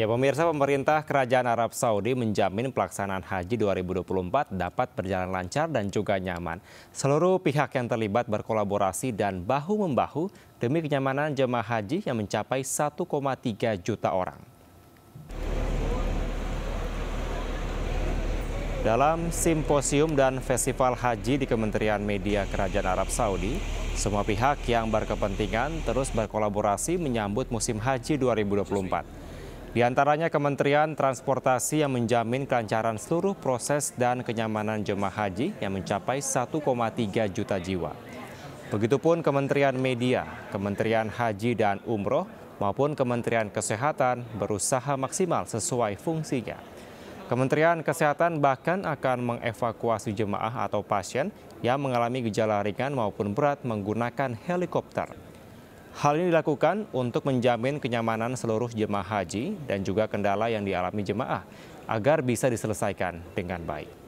Ya pemirsa pemerintah Kerajaan Arab Saudi menjamin pelaksanaan haji 2024 dapat berjalan lancar dan juga nyaman. Seluruh pihak yang terlibat berkolaborasi dan bahu-membahu demi kenyamanan jemaah haji yang mencapai 1,3 juta orang. Dalam simposium dan festival haji di Kementerian Media Kerajaan Arab Saudi, semua pihak yang berkepentingan terus berkolaborasi menyambut musim haji 2024. Di antaranya Kementerian Transportasi yang menjamin kelancaran seluruh proses dan kenyamanan jemaah haji yang mencapai 1,3 juta jiwa. Begitupun Kementerian Media, Kementerian Haji dan Umroh, maupun Kementerian Kesehatan berusaha maksimal sesuai fungsinya. Kementerian Kesehatan bahkan akan mengevakuasi jemaah atau pasien yang mengalami gejala ringan maupun berat menggunakan helikopter. Hal ini dilakukan untuk menjamin kenyamanan seluruh jemaah haji dan juga kendala yang dialami jemaah agar bisa diselesaikan dengan baik.